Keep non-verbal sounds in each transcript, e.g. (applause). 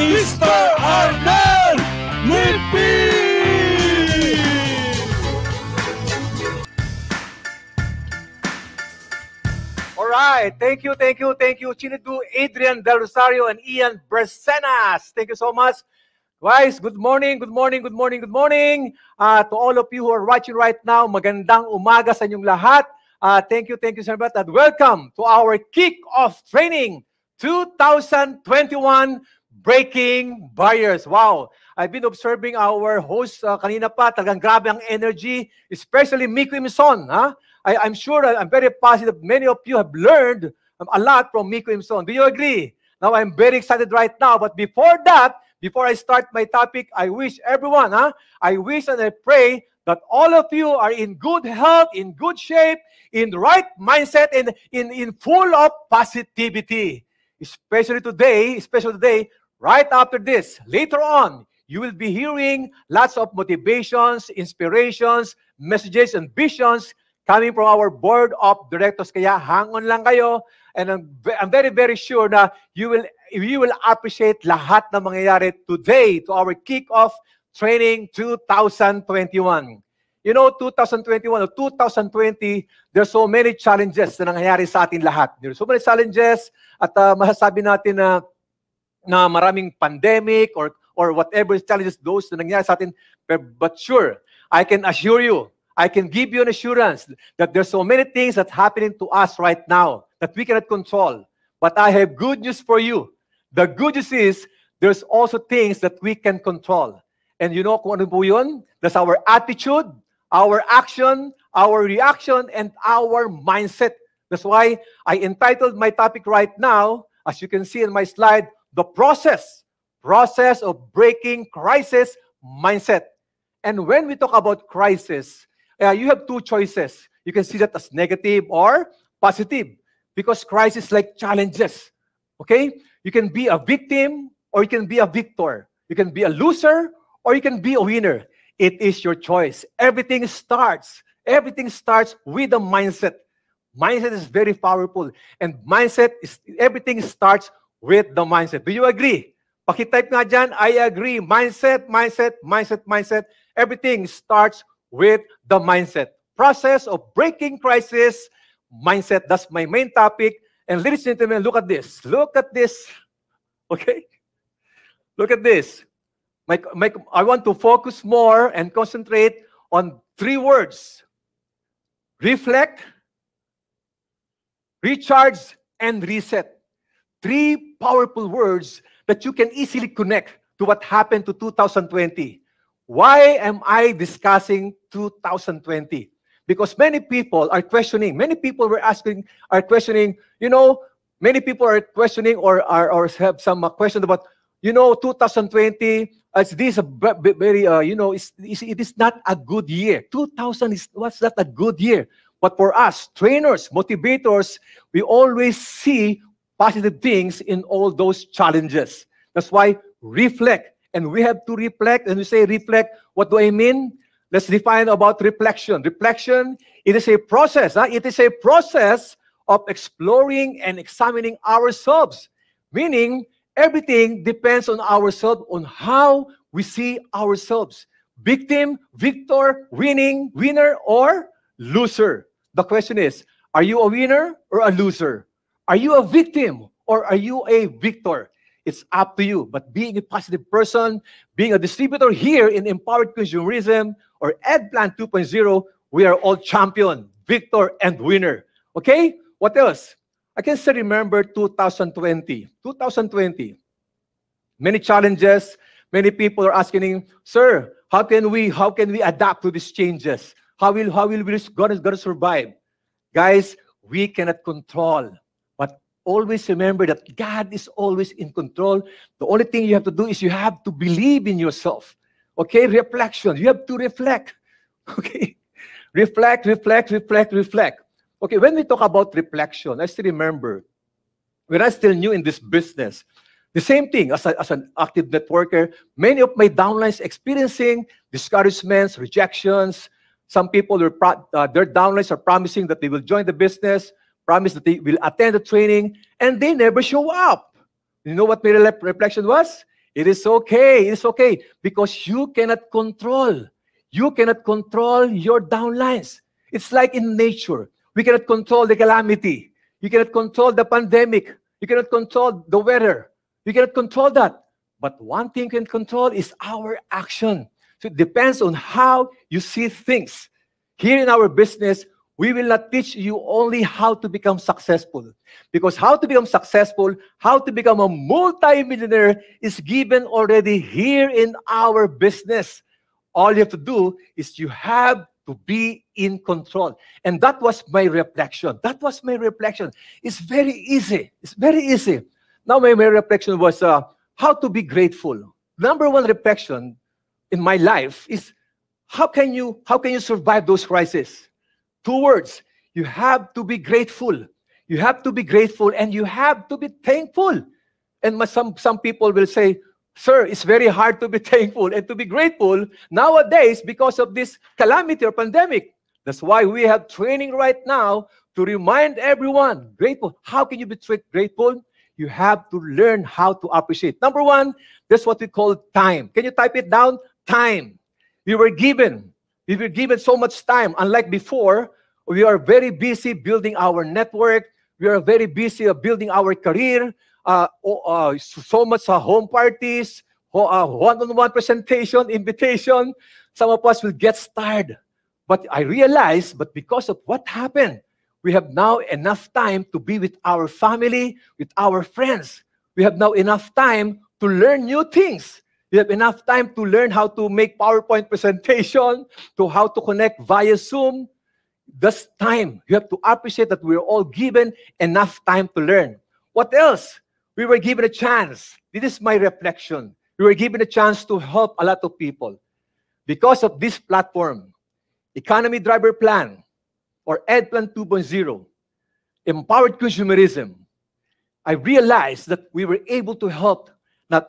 Mr. Arnold Whippy! Alright, thank you, thank you, thank you, Chinidu, Adrian Del Rosario, and Ian Bersenas. Thank you so much. Guys, good morning, good morning, good morning, good morning. Uh, to all of you who are watching right now, magandang umaga sa inyong lahat. Uh, thank you, thank you, Sir Bat, and welcome to our kick-off training 2021 breaking barriers. Wow! I've been observing our host uh, kanina pa. Talagang grabe ang energy, especially Miko Imson. Huh? I, I'm sure, I'm very positive many of you have learned um, a lot from Miko Imson. Do you agree? Now, I'm very excited right now. But before that, before I start my topic, I wish everyone, huh? I wish and I pray that all of you are in good health, in good shape, in the right mindset, and in, in full of positivity. Especially today, especially today, Right after this, later on, you will be hearing lots of motivations, inspirations, messages, and visions coming from our board of directors. Kaya hang on lang kayo. And I'm, I'm very, very sure na you will, you will appreciate lahat na mangyayari today to our kick-off training 2021. You know, 2021 or 2020, there's so many challenges na nangyayari sa atin lahat. There's so many challenges at uh, masasabi natin na na maraming pandemic or or whatever challenges those na nangyari sa atin. But sure, I can assure you, I can give you an assurance that there's so many things that's happening to us right now that we cannot control. But I have good news for you. The good news is there's also things that we can control. And you know kung ano po yun? That's our attitude, our action, our reaction, and our mindset. That's why I entitled my topic right now, as you can see in my slide, the process, process of breaking crisis mindset. And when we talk about crisis, uh, you have two choices. You can see that as negative or positive because crisis like challenges. Okay? You can be a victim or you can be a victor. You can be a loser or you can be a winner. It is your choice. Everything starts. Everything starts with the mindset. Mindset is very powerful. And mindset is everything starts with the mindset. Do you agree? Pakitype nga dyan, I agree. Mindset, mindset, mindset, mindset. Everything starts with the mindset. Process of breaking crisis, mindset. That's my main topic. And ladies and gentlemen, look at this. Look at this. (laughs) Okay? Look at this. My, my, I want to focus more and concentrate on three words. Reflect, recharge, and reset. Three powerful words that you can easily connect to what happened to 2020. Why am I discussing 2020? Because many people are questioning, many people were asking, are questioning, you know, many people are questioning or, are, or have some questions about, you know, 2020, it's this very, uh, you know, it's, it's, it is not a good year. 2000 is was not a good year. But for us, trainers, motivators, we always see positive things in all those challenges. That's why reflect. And we have to reflect. And we say reflect, what do I mean? Let's define about reflection. Reflection, it is a process. Huh? It is a process of exploring and examining ourselves. Meaning, everything depends on ourselves, on how we see ourselves. Victim, victor, winning, winner, or loser. The question is, are you a winner or a loser? Are you a victim or are you a victor? It's up to you. But being a positive person, being a distributor here in Empowered Consumerism or EdPlan 2.0, we are all champion, victor, and winner. Okay? What else? I can still remember 2020. 2020. Many challenges. Many people are asking, Sir, how can we, how can we adapt to these changes? How will, how will we, God is going to survive? Guys, we cannot control always remember that God is always in control. The only thing you have to do is you have to believe in yourself. Okay, reflection. You have to reflect. (laughs) Okay, reflect, reflect, reflect, reflect. Okay, when we talk about reflection, I still remember when I still new in this business, the same thing as, a, as an active networker, many of my downlines experiencing discouragements, rejections. Some people, pro- uh, their downlines are promising that they will join the business promised that they will attend the training, and they never show up. You know what my re- reflection was? It is okay. It's okay because you cannot control. You cannot control your downlines. It's like in nature. We cannot control the calamity. You cannot control the pandemic. You cannot control the weather. You cannot control that. But one thing you can control is our action. So it depends on how you see things. Here in our business, we will not teach you only how to become successful. Because how to become successful, how to become a multi-millionaire is given already here in our business. All you have to do is you have to be in control. And that was my reflection. That was my reflection. It's very easy. It's very easy. Now, my, my reflection was uh, how to be grateful. Number one reflection in my life is how can you how can you survive those crises? Two words. You have to be grateful. You have to be grateful and you have to be thankful. And some, some people will say, Sir, it's very hard to be (laughs) thankful and to be grateful nowadays because of this calamity or pandemic. That's why we have training right now to remind everyone grateful. How can you be grateful? You have to learn how to appreciate. Number one, that's what we call time. Can you type it down? Time. You were given we were given so much time. Unlike before, we are very busy building our network. We are very busy building our career. Uh, uh, so much uh, home parties, uh, one-on-one presentation, (laughs) invitation. Some of us will get tired. But I realize, but because of what happened, we have now enough time to be with our family, with our friends. We have now enough time to learn new things. You have enough time to learn how to make PowerPoint (laughs) presentation, to how to connect via Zoom. This time, you have to appreciate that we're all given enough time to learn. What else? We were given a chance. This is my reflection. We were given a chance to help a lot of people. Because of this platform, Economy Driver Plan, or EdPlan 2.0, Empowered Consumerism, I realized that we were able to help not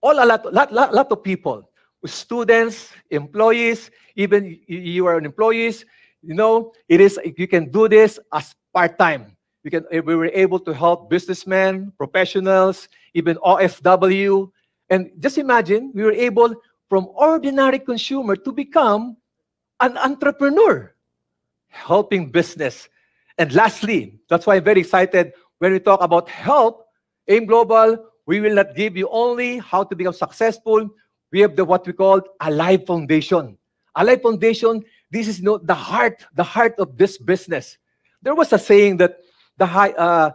all a lot, lot, lot, lot of people, students, employees, even you are an employees, you know, it is you can do this as part-time. We can eh, we were able to help businessmen, professionals, even OFW. And just imagine we were able from ordinary consumer to become an entrepreneur, helping business. And lastly, that's why I'm very excited when we talk about help, AIM Global we will not give you only how to become successful. We have the what we call a life Foundation. A life Foundation, this is you know, the heart, the heart of this business. There was a saying that the high, uh,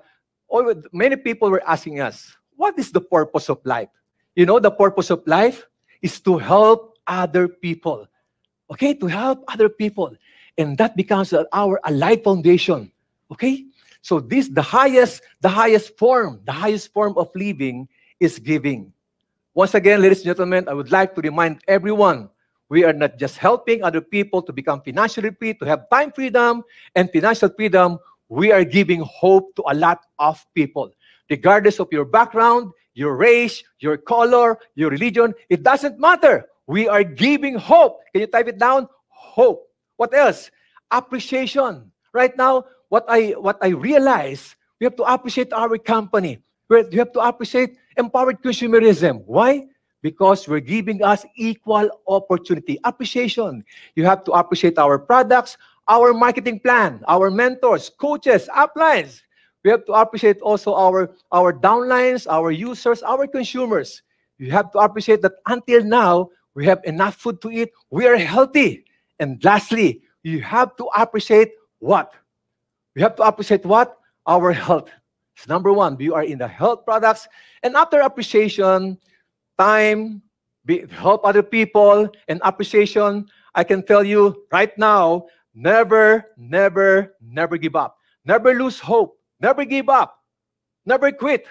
many people were asking us, what is the purpose of life? You know, the purpose of life is to help other people. Okay, to help other people. And that becomes our Alive Foundation. Okay? So this the highest, the highest form, the highest form of living is giving. Once again, ladies and gentlemen, I would like to remind everyone we are not just helping other people to become financially free, to have time freedom and financial freedom. We are giving hope to a lot of people. Regardless of your background, your race, your color, your religion, it doesn't matter. We are giving hope. Can you type it down? Hope. What else? Appreciation. Right now, what I what I realize, we have to appreciate our company. We have to appreciate empowered consumerism. Why? Because we're giving us equal opportunity. Appreciation. You have to appreciate our products, our marketing plan, our mentors, coaches, uplines. We have to appreciate also our, our downlines, our users, our consumers. You have to appreciate that until now, we have enough food to eat, we are healthy. And lastly, you have to appreciate what? We have to appreciate what? Our health. is number one, we are in the health products. And after appreciation, time, be, help other people, and appreciation, I can tell you right now, never, never, never give up. Never lose hope. Never give up. Never quit.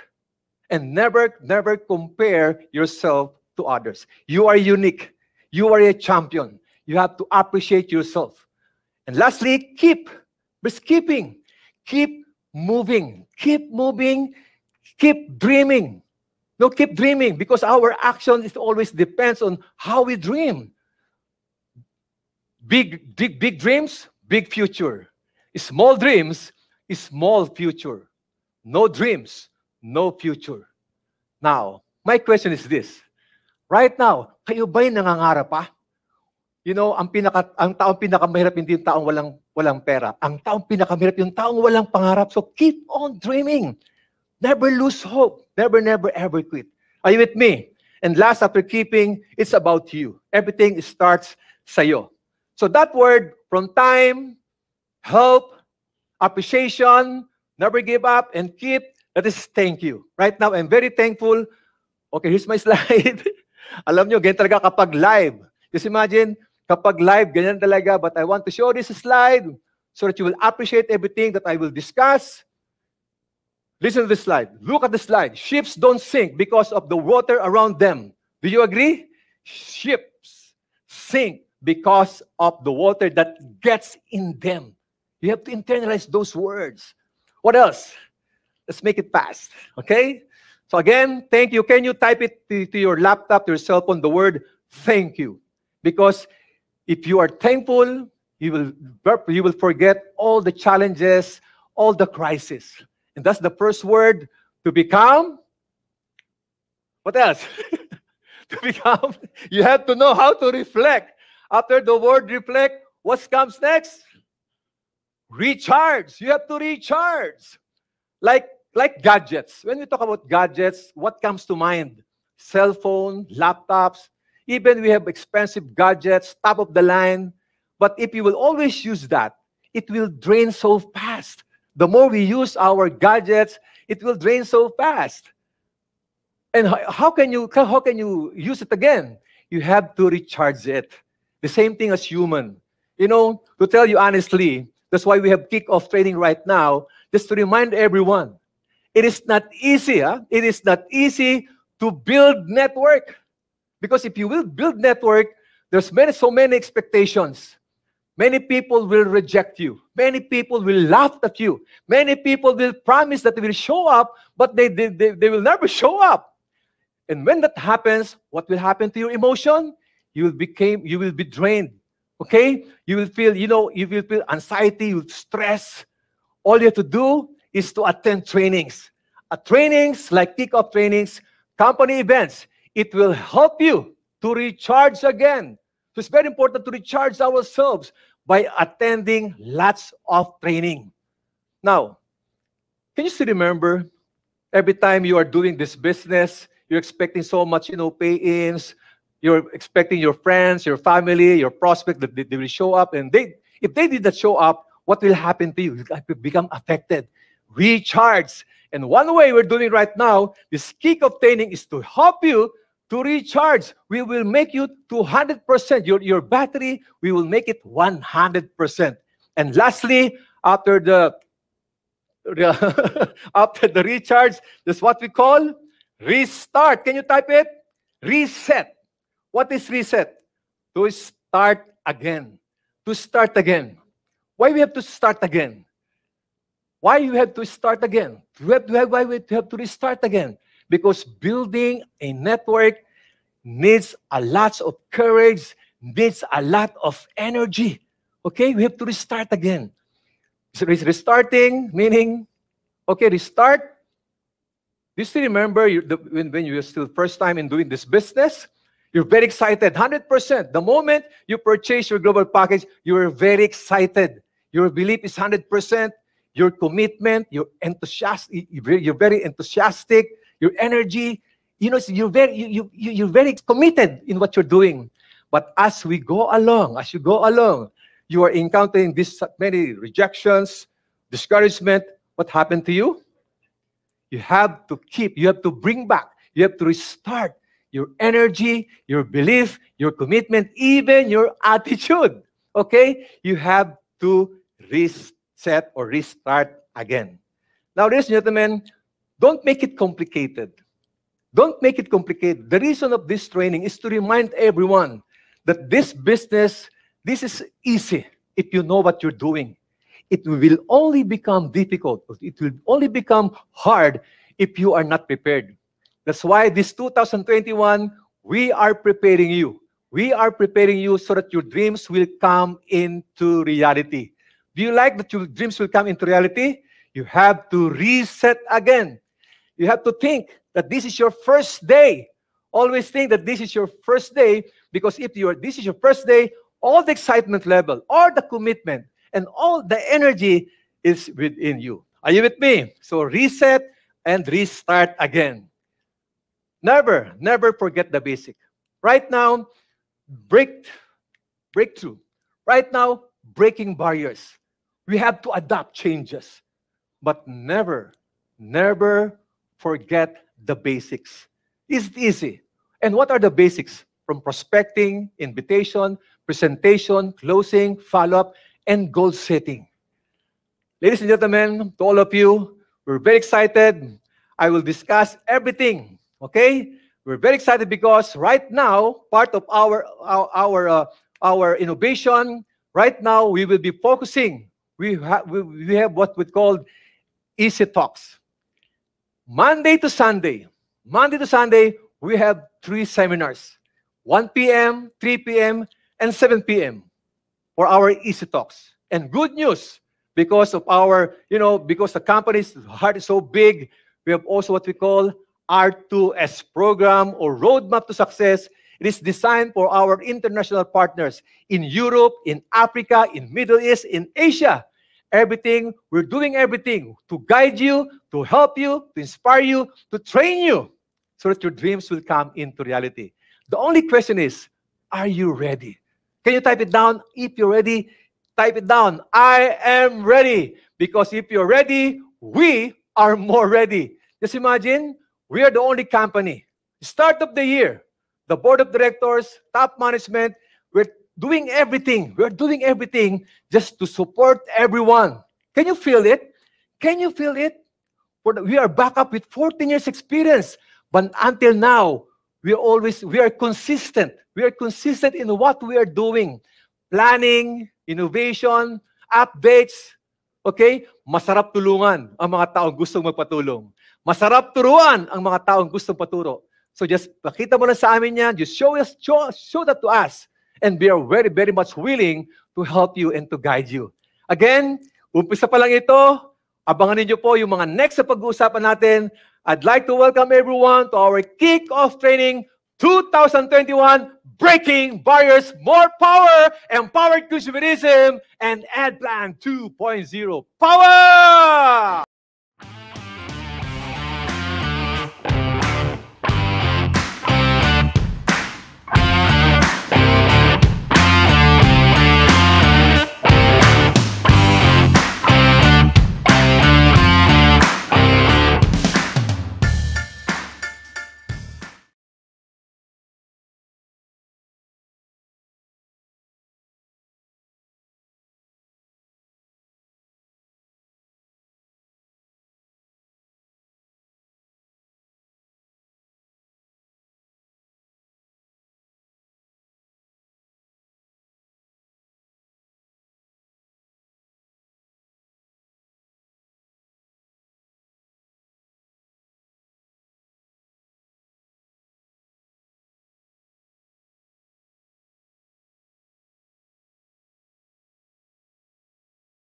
And never, never compare yourself to others. You are unique. You are a champion. You have to appreciate yourself. And lastly, keep But keeping Keep moving. Keep moving. Keep dreaming. No, keep dreaming because our action is always depends on how we dream. Big, big, big dreams, big future. Small dreams, small future. No dreams, no future. Now, my question is this. Right now, kayo ba'y nangangarap pa? Ah? You know, ang pinaka ang taong pinakamahirap hindi yung taong walang walang pera. Ang taong pinakamahirap yung taong walang pangarap. So keep on dreaming. Never lose hope. Never never ever quit. Are you with me? And last after keeping, it's about you. Everything starts sa iyo. So that word from time, hope, appreciation, never give up and keep, that is thank you. Right now I'm very thankful. Okay, here's my (laughs) slide. Alam nyo, ganyan talaga kapag live. Just imagine, Kapag live, ganyan talaga. But I want to show this slide so that you will appreciate everything that I will discuss. Listen to this slide. Look at the slide. Ships don't sink because of the water around them. Do you agree? Ships sink because of the water that gets in them. You have to internalize those words. What else? Let's make it fast, okay? So again, thank you. Can you type it to, to your laptop, to your cell phone, the word thank you? Because if you are thankful, you will, you will forget all the challenges, all the crisis. And that's the first word to become. What else? (laughs) to become, you have to know how to reflect. After the word reflect, what comes next? Recharge. You have to recharge. Like, like gadgets. When we talk about gadgets, what comes to mind? Cell phone, laptops, even we have expensive gadgets, top of the line. But if you will always use that, it will drain so fast. The more we use our gadgets, it will drain so fast. And how, can you how can you use it again? You have to recharge it. The same thing as human. You know, to tell you honestly, that's why we have kick-off training right now, just to remind everyone. It is not easy, huh? It is not easy to build network. Because if you will build network, there's many so many expectations. Many people will reject you. Many people will laugh at you. Many people will promise that they will show up, but they, they, they, they will never (laughs) show up. And when that happens, what will happen to your emotion? You will become you will be drained. Okay? You will feel, you know, you will feel anxiety, you will stress. All you have to do is to attend trainings. At trainings like kick-off trainings, company events. It will help you to recharge again. So it's very important to recharge ourselves by attending lots of training. Now, can you still remember every time you are doing this business, you're expecting so much, you know, pay-ins, you're expecting your friends, your family, your prospect that they, they will show up. And they, if they did not show up, what will happen to you? You become affected. Recharge. And one way we're doing right now, this kick of training is to help you to recharge. We will make you 200%. Your, your battery, we will make it 100%. And lastly, after the (laughs) after the recharge, this is what we call restart. Can you type it? Reset. What is reset? To start again. To start again. Why we have to start again? Why you have to start again? why we have to restart again? because building a network needs a lot of courage, needs a lot of energy. Okay, we have to restart again. So restarting, meaning, okay, restart. Do you still remember you, the, when, when you were still first time in doing this business? You're very excited, 100%. The moment you purchase your global package, you are very excited. Your belief is 100%. Your commitment, your enthusiasm, you're very enthusiastic your energy. You know, you're very, you, you, you're very committed in what you're doing. But as we go along, as you go along, you are encountering this many rejections, discouragement. What happened to you? You have to keep, you have to bring back, you have to restart your energy, your belief, your commitment, even your attitude. Okay? You have to reset or restart again. Now, ladies and gentlemen, don't make it complicated. Don't make it complicated. The reason of this training is to remind everyone that this business, this is easy if you know what you're doing. It will only become difficult, it will only become hard if you are not prepared. That's why this 2021, we are preparing you. We are preparing you so that your dreams will come into reality. Do you like that your dreams will come into reality? You have to reset again. You have to think that this is your first day. Always think that this is your first day because if you are, this is your first day, all the excitement level, all the commitment, and all the energy is within you. Are you with me? So reset and restart again. Never, never forget the basic. Right now, break, breakthrough. Right now, breaking barriers. We have to adapt changes, but never, never forget the basics. Is it easy. And what are the basics? From prospecting, invitation, presentation, closing, follow up, and goal setting. Ladies and gentlemen, to all of you, we're very excited. I will discuss everything, okay? We're very excited because right now, part of our, our, our, uh, our innovation, right now we will be focusing. We, ha- we have what we call easy talks. Monday to Sunday, Monday to Sunday, we have three seminars 1 p.m., 3 p.m., and 7 p.m. for our Easy Talks. And good news, because of our, you know, because the company's heart is so big, we have also what we call R2S program or Roadmap to Success. It is designed for our international partners in Europe, in Africa, in Middle East, in Asia everything. We're doing everything to guide you, to help you, to inspire you, to train you so that your dreams will come into reality. The only question is, are you ready? Can you type it down? If you're ready, type it down. I am ready. Because if you're ready, we are more ready. Just imagine, we are the only company. Start of the year, the board of directors, top management doing everything. We're doing everything just to support everyone. Can you feel it? Can you feel it? We are back up with 14 years experience. But until now, we are always, we are consistent. We are consistent in what we are doing. Planning, innovation, updates. Okay? Masarap tulungan ang mga taong gustong magpatulong. Masarap turuan ang mga taong gustong paturo. So just pakita mo lang sa amin yan. Just show us, show, show that to us. And we are very, very much willing to help you and to guide you. Again, umpisa pa lang ito. Abangan ninyo po yung mga next sa pag-uusapan natin. I'd like to welcome everyone to our kick-off training 2021 Breaking Barriers, More Power, Empowered Consumerism, and Ad Plan 2.0 Power!